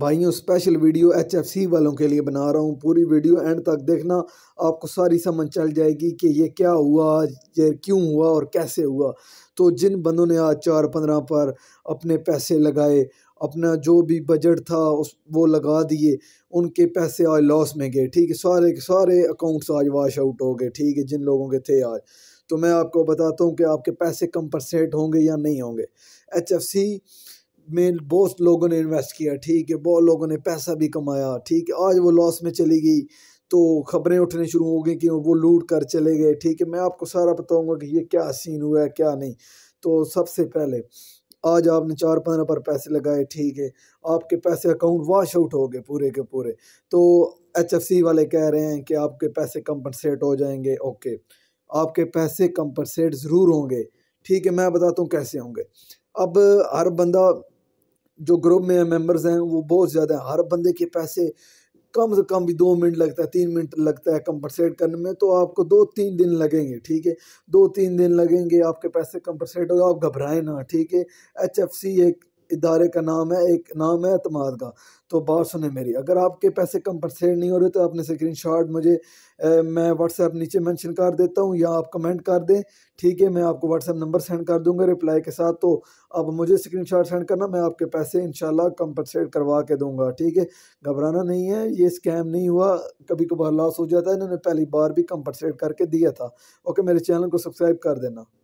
भाइयों special video HFC वालों के लिए बना रहा हूँ पूरी वीडियो एंड तक देखना आपको सारी समझ चल जाएगी कि ये क्या हुआ ये क्यों हुआ और कैसे हुआ तो जिन बंदों ने आज चार पंद्रह पर अपने पैसे लगाए अपना जो भी बजट था उस वो लगा दिए उनके पैसे आज लॉस में गए ठीक है सारे सारे अकाउंट्स आज वाश आउट हो गए ठीक है जिन लोगों के थे आज तो मैं आपको बताता हूँ कि आपके पैसे कंपनसेट होंगे या नहीं होंगे एच में बहुत लोगों ने इन्वेस्ट किया ठीक है बहुत लोगों ने पैसा भी कमाया ठीक है आज वो लॉस में चली गई तो खबरें उठने शुरू हो गई कि वो लूट कर चले गए ठीक है मैं आपको सारा बताऊंगा कि ये क्या सीन हुआ है क्या नहीं तो सबसे पहले आज आपने चार पंद्रह पर पैसे लगाए ठीक है आपके पैसे अकाउंट वाश आउट हो गए पूरे के पूरे तो एच वाले कह रहे हैं कि आपके पैसे कंपनसेट हो जाएंगे ओके आपके पैसे कंपनसेट ज़रूर होंगे ठीक है मैं बताता हूँ कैसे होंगे अब हर बंदा जो ग्रुप में मेंबर्स हैं वो बहुत ज़्यादा हैं हर बंदे के पैसे कम से कम भी दो मिनट लगता है तीन मिनट लगता है कंपनसेट करने में तो आपको दो तीन दिन लगेंगे ठीक है दो तीन दिन लगेंगे आपके पैसे कंपनसेट होगा आप घबराएं ना ठीक है एच एक इदारे का नाम है एक नाम है अतमाद का तो बात सुने मेरी अगर आपके पैसे कम नहीं हो रहे तो आपने स्क्रीन शॉट मुझे ए, मैं व्हाट्सएप नीचे मेंशन कर देता हूँ या आप कमेंट कर दें ठीक है मैं आपको व्हाट्सएप नंबर सेंड कर दूँगा रिप्लाई के साथ तो अब मुझे स्क्रीन शॉट सेंड करना मैं आपके पैसे इंशाल्लाह कंपनसेट करवा के दूँगा ठीक है घबराना नहीं है ये स्कैम नहीं हुआ कभी कभार लॉस हो जाता है इन्होंने पहली बार भी कंपनसेट करके दिया था ओके मेरे चैनल को सब्सक्राइब कर देना